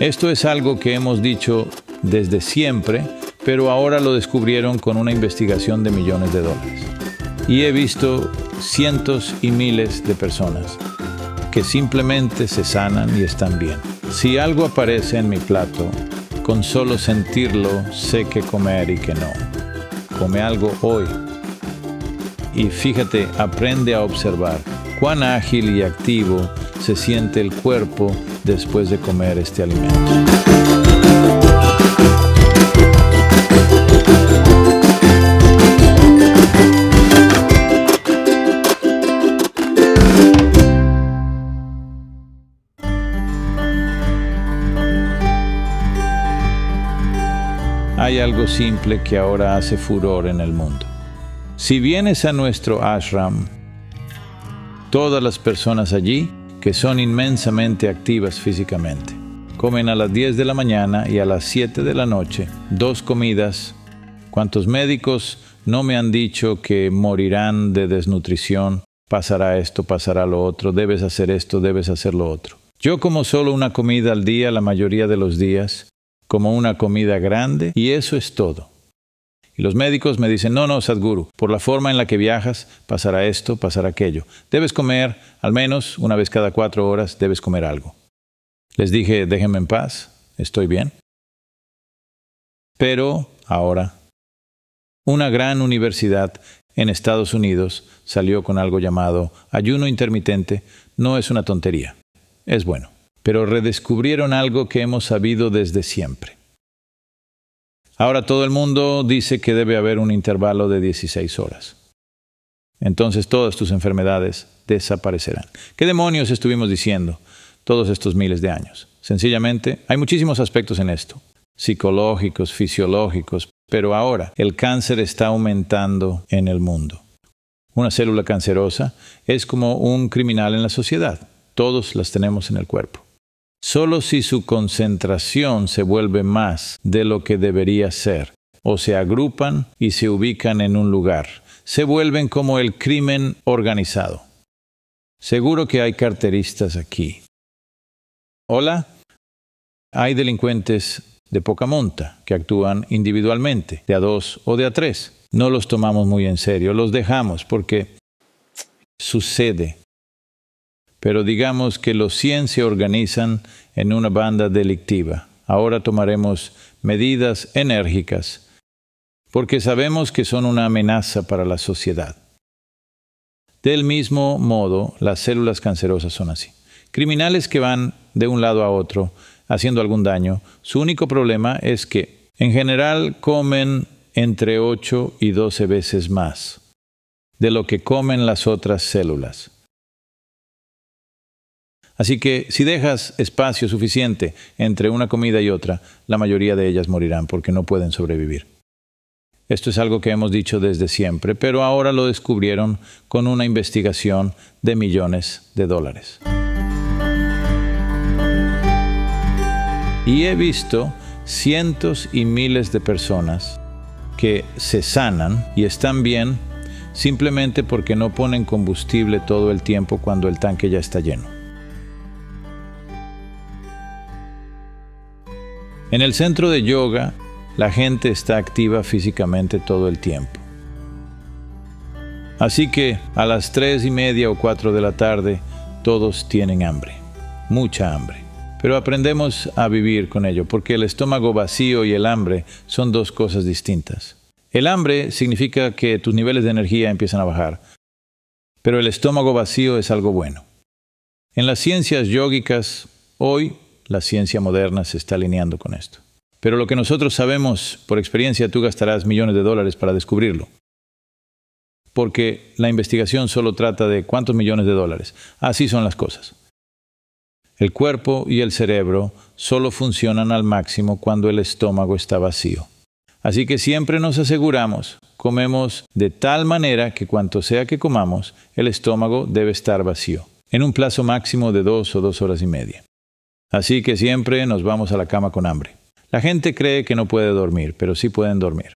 Esto es algo que hemos dicho desde siempre, pero ahora lo descubrieron con una investigación de millones de dólares. Y he visto cientos y miles de personas que simplemente se sanan y están bien. Si algo aparece en mi plato, con solo sentirlo sé qué comer y qué no. Come algo hoy. Y fíjate, aprende a observar cuán ágil y activo se siente el cuerpo después de comer este alimento. Hay algo simple que ahora hace furor en el mundo. Si vienes a nuestro ashram, todas las personas allí que son inmensamente activas físicamente. Comen a las 10 de la mañana y a las 7 de la noche, dos comidas. ¿Cuántos médicos no me han dicho que morirán de desnutrición? Pasará esto, pasará lo otro, debes hacer esto, debes hacer lo otro. Yo como solo una comida al día la mayoría de los días, como una comida grande, y eso es todo. Y los médicos me dicen, no, no, Sadhguru, por la forma en la que viajas pasará esto, pasará aquello. Debes comer, al menos una vez cada cuatro horas, debes comer algo. Les dije, déjenme en paz, estoy bien. Pero ahora, una gran universidad en Estados Unidos salió con algo llamado ayuno intermitente. No es una tontería, es bueno. Pero redescubrieron algo que hemos sabido desde siempre. Ahora todo el mundo dice que debe haber un intervalo de 16 horas. Entonces todas tus enfermedades desaparecerán. ¿Qué demonios estuvimos diciendo todos estos miles de años? Sencillamente, hay muchísimos aspectos en esto, psicológicos, fisiológicos, pero ahora el cáncer está aumentando en el mundo. Una célula cancerosa es como un criminal en la sociedad. Todos las tenemos en el cuerpo. Solo si su concentración se vuelve más de lo que debería ser, o se agrupan y se ubican en un lugar, se vuelven como el crimen organizado. Seguro que hay carteristas aquí. Hola, hay delincuentes de poca monta que actúan individualmente, de a dos o de a tres. No los tomamos muy en serio, los dejamos porque sucede pero digamos que los 100 se organizan en una banda delictiva. Ahora tomaremos medidas enérgicas, porque sabemos que son una amenaza para la sociedad. Del mismo modo, las células cancerosas son así. Criminales que van de un lado a otro, haciendo algún daño, su único problema es que, en general, comen entre 8 y 12 veces más de lo que comen las otras células. Así que si dejas espacio suficiente entre una comida y otra, la mayoría de ellas morirán porque no pueden sobrevivir. Esto es algo que hemos dicho desde siempre, pero ahora lo descubrieron con una investigación de millones de dólares. Y he visto cientos y miles de personas que se sanan y están bien simplemente porque no ponen combustible todo el tiempo cuando el tanque ya está lleno. En el centro de yoga, la gente está activa físicamente todo el tiempo. Así que a las tres y media o cuatro de la tarde, todos tienen hambre, mucha hambre. Pero aprendemos a vivir con ello, porque el estómago vacío y el hambre son dos cosas distintas. El hambre significa que tus niveles de energía empiezan a bajar, pero el estómago vacío es algo bueno. En las ciencias yógicas, hoy la ciencia moderna se está alineando con esto. Pero lo que nosotros sabemos por experiencia, tú gastarás millones de dólares para descubrirlo. Porque la investigación solo trata de cuántos millones de dólares. Así son las cosas. El cuerpo y el cerebro solo funcionan al máximo cuando el estómago está vacío. Así que siempre nos aseguramos, comemos de tal manera que cuanto sea que comamos, el estómago debe estar vacío, en un plazo máximo de dos o dos horas y media. Así que siempre nos vamos a la cama con hambre. La gente cree que no puede dormir, pero sí pueden dormir.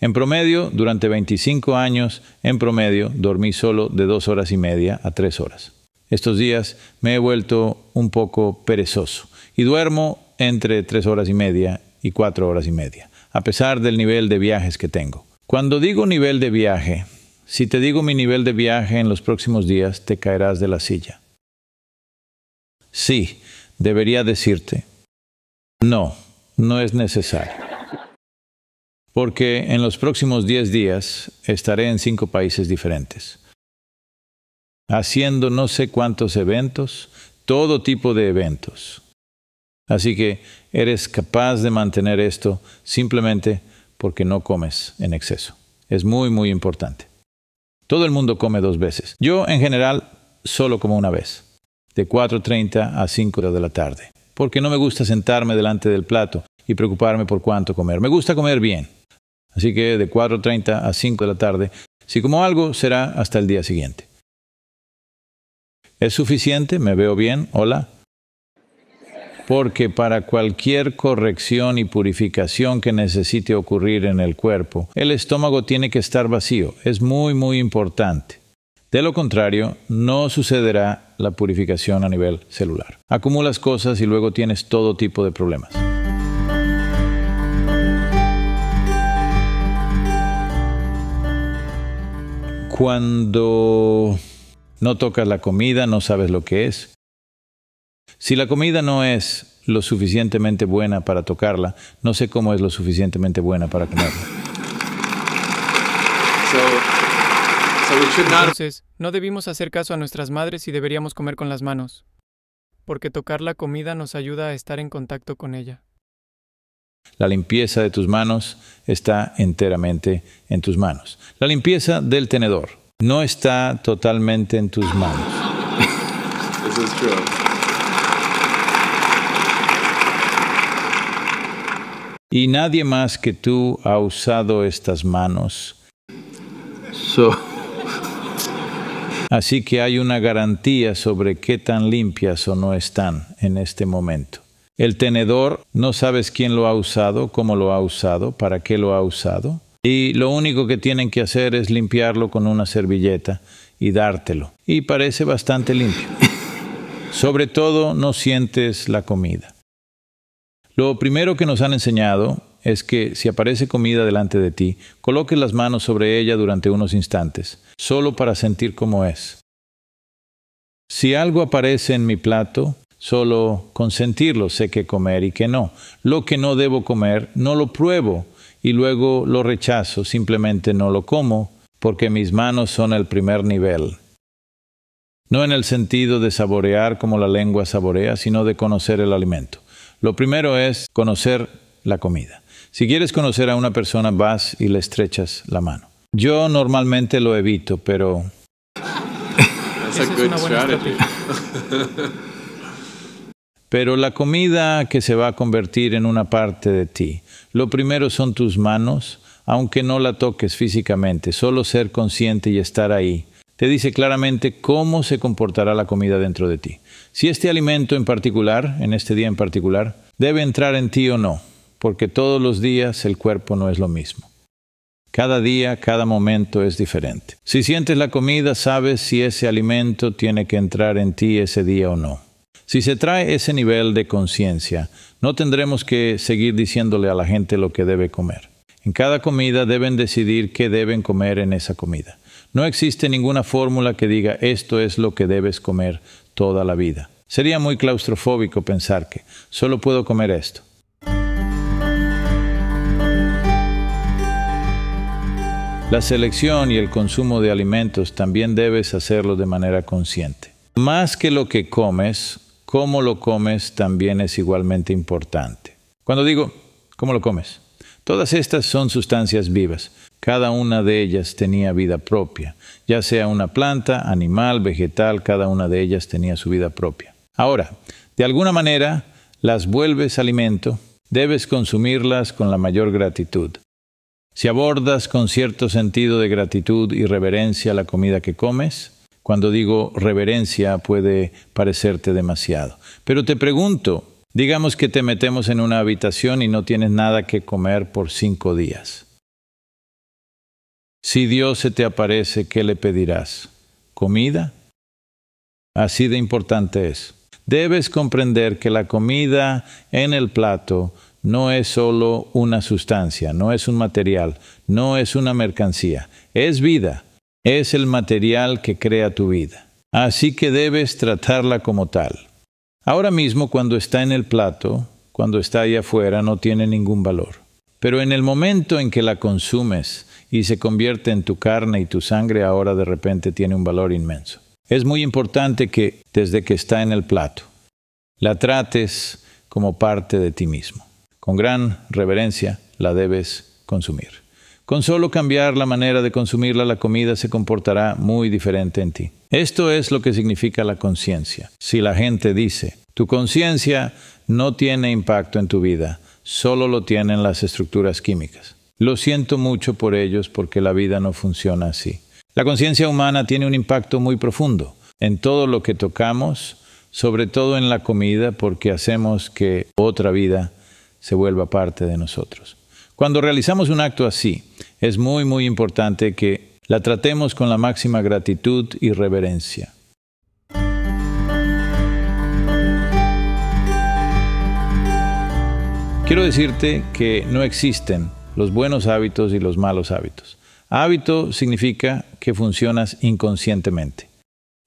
En promedio, durante 25 años, en promedio, dormí solo de dos horas y media a tres horas. Estos días me he vuelto un poco perezoso y duermo entre tres horas y media y cuatro horas y media, a pesar del nivel de viajes que tengo. Cuando digo nivel de viaje, si te digo mi nivel de viaje en los próximos días, te caerás de la silla. Sí, debería decirte, no, no es necesario. Porque en los próximos 10 días estaré en cinco países diferentes, haciendo no sé cuántos eventos, todo tipo de eventos. Así que eres capaz de mantener esto simplemente porque no comes en exceso. Es muy, muy importante. Todo el mundo come dos veces. Yo, en general, solo como una vez de 4.30 a 5 de la tarde, porque no me gusta sentarme delante del plato y preocuparme por cuánto comer. Me gusta comer bien. Así que de 4.30 a 5 de la tarde, si como algo, será hasta el día siguiente. ¿Es suficiente? ¿Me veo bien? Hola. Porque para cualquier corrección y purificación que necesite ocurrir en el cuerpo, el estómago tiene que estar vacío. Es muy, muy importante. De lo contrario, no sucederá la purificación a nivel celular. Acumulas cosas y luego tienes todo tipo de problemas. Cuando no tocas la comida, no sabes lo que es. Si la comida no es lo suficientemente buena para tocarla, no sé cómo es lo suficientemente buena para comerla. Entonces, no debimos hacer caso a nuestras madres y deberíamos comer con las manos, porque tocar la comida nos ayuda a estar en contacto con ella. La limpieza de tus manos está enteramente en tus manos. La limpieza del tenedor no está totalmente en tus manos. Y nadie más que tú ha usado estas manos. So. Así que hay una garantía sobre qué tan limpias o no están en este momento. El tenedor, no sabes quién lo ha usado, cómo lo ha usado, para qué lo ha usado. Y lo único que tienen que hacer es limpiarlo con una servilleta y dártelo. Y parece bastante limpio. Sobre todo no sientes la comida. Lo primero que nos han enseñado es que si aparece comida delante de ti, coloque las manos sobre ella durante unos instantes, solo para sentir cómo es. Si algo aparece en mi plato, solo consentirlo, sé qué comer y qué no. Lo que no debo comer, no lo pruebo y luego lo rechazo, simplemente no lo como, porque mis manos son el primer nivel. No en el sentido de saborear como la lengua saborea, sino de conocer el alimento. Lo primero es conocer la comida. Si quieres conocer a una persona, vas y le estrechas la mano. Yo normalmente lo evito, pero... es una buena pero la comida que se va a convertir en una parte de ti, lo primero son tus manos, aunque no la toques físicamente, solo ser consciente y estar ahí, te dice claramente cómo se comportará la comida dentro de ti. Si este alimento en particular, en este día en particular, debe entrar en ti o no porque todos los días el cuerpo no es lo mismo. Cada día, cada momento es diferente. Si sientes la comida, sabes si ese alimento tiene que entrar en ti ese día o no. Si se trae ese nivel de conciencia, no tendremos que seguir diciéndole a la gente lo que debe comer. En cada comida deben decidir qué deben comer en esa comida. No existe ninguna fórmula que diga esto es lo que debes comer toda la vida. Sería muy claustrofóbico pensar que solo puedo comer esto. La selección y el consumo de alimentos también debes hacerlo de manera consciente. Más que lo que comes, cómo lo comes también es igualmente importante. Cuando digo, ¿cómo lo comes? Todas estas son sustancias vivas. Cada una de ellas tenía vida propia. Ya sea una planta, animal, vegetal, cada una de ellas tenía su vida propia. Ahora, de alguna manera, las vuelves alimento, debes consumirlas con la mayor gratitud. Si abordas con cierto sentido de gratitud y reverencia la comida que comes, cuando digo reverencia puede parecerte demasiado. Pero te pregunto, digamos que te metemos en una habitación y no tienes nada que comer por cinco días. Si Dios se te aparece, ¿qué le pedirás? ¿Comida? Así de importante es. Debes comprender que la comida en el plato no es solo una sustancia, no es un material, no es una mercancía, es vida, es el material que crea tu vida. Así que debes tratarla como tal. Ahora mismo cuando está en el plato, cuando está allá afuera, no tiene ningún valor. Pero en el momento en que la consumes y se convierte en tu carne y tu sangre, ahora de repente tiene un valor inmenso. Es muy importante que, desde que está en el plato, la trates como parte de ti mismo con gran reverencia la debes consumir. Con solo cambiar la manera de consumirla, la comida se comportará muy diferente en ti. Esto es lo que significa la conciencia. Si la gente dice, tu conciencia no tiene impacto en tu vida, solo lo tienen las estructuras químicas. Lo siento mucho por ellos porque la vida no funciona así. La conciencia humana tiene un impacto muy profundo en todo lo que tocamos, sobre todo en la comida, porque hacemos que otra vida se vuelva parte de nosotros. Cuando realizamos un acto así, es muy, muy importante que la tratemos con la máxima gratitud y reverencia. Quiero decirte que no existen los buenos hábitos y los malos hábitos. Hábito significa que funcionas inconscientemente.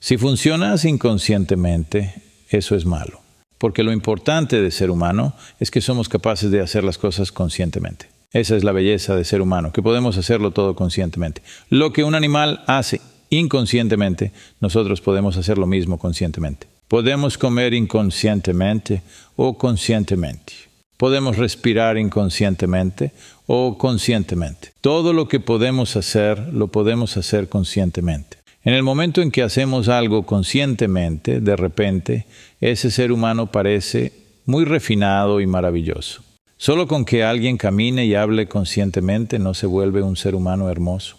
Si funcionas inconscientemente, eso es malo. Porque lo importante de ser humano es que somos capaces de hacer las cosas conscientemente. Esa es la belleza de ser humano, que podemos hacerlo todo conscientemente. Lo que un animal hace inconscientemente, nosotros podemos hacer lo mismo conscientemente. Podemos comer inconscientemente o conscientemente. Podemos respirar inconscientemente o conscientemente. Todo lo que podemos hacer, lo podemos hacer conscientemente. En el momento en que hacemos algo conscientemente, de repente, ese ser humano parece muy refinado y maravilloso. Solo con que alguien camine y hable conscientemente no se vuelve un ser humano hermoso.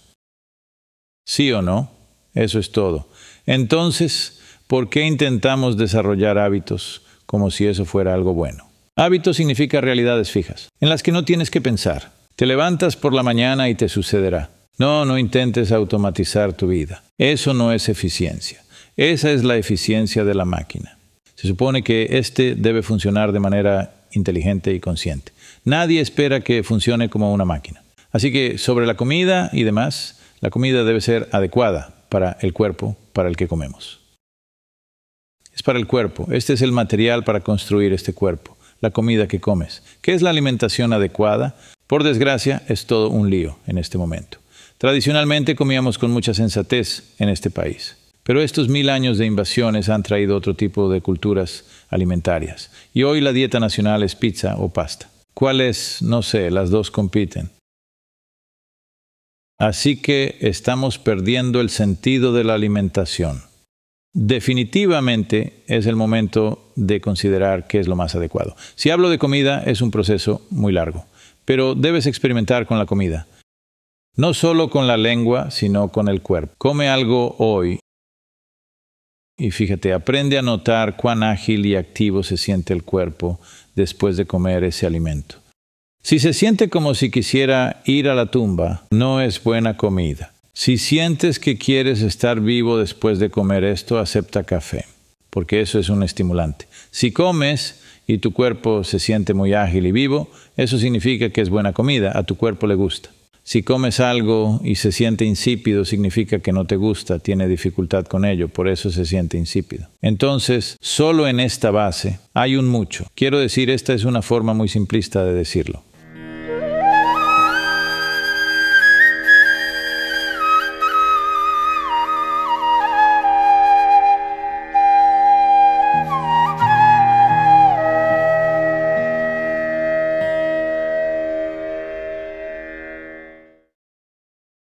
¿Sí o no? Eso es todo. Entonces, ¿por qué intentamos desarrollar hábitos como si eso fuera algo bueno? Hábito significa realidades fijas, en las que no tienes que pensar. Te levantas por la mañana y te sucederá. No, no intentes automatizar tu vida. Eso no es eficiencia. Esa es la eficiencia de la máquina. Se supone que éste debe funcionar de manera inteligente y consciente. Nadie espera que funcione como una máquina. Así que sobre la comida y demás, la comida debe ser adecuada para el cuerpo para el que comemos. Es para el cuerpo. Este es el material para construir este cuerpo, la comida que comes. ¿Qué es la alimentación adecuada? Por desgracia, es todo un lío en este momento. Tradicionalmente comíamos con mucha sensatez en este país, pero estos mil años de invasiones han traído otro tipo de culturas alimentarias. Y hoy la dieta nacional es pizza o pasta. ¿Cuáles? No sé, las dos compiten. Así que estamos perdiendo el sentido de la alimentación. Definitivamente es el momento de considerar qué es lo más adecuado. Si hablo de comida, es un proceso muy largo, pero debes experimentar con la comida no solo con la lengua, sino con el cuerpo. Come algo hoy y fíjate, aprende a notar cuán ágil y activo se siente el cuerpo después de comer ese alimento. Si se siente como si quisiera ir a la tumba, no es buena comida. Si sientes que quieres estar vivo después de comer esto, acepta café, porque eso es un estimulante. Si comes y tu cuerpo se siente muy ágil y vivo, eso significa que es buena comida, a tu cuerpo le gusta. Si comes algo y se siente insípido, significa que no te gusta, tiene dificultad con ello, por eso se siente insípido. Entonces, solo en esta base hay un mucho. Quiero decir, esta es una forma muy simplista de decirlo.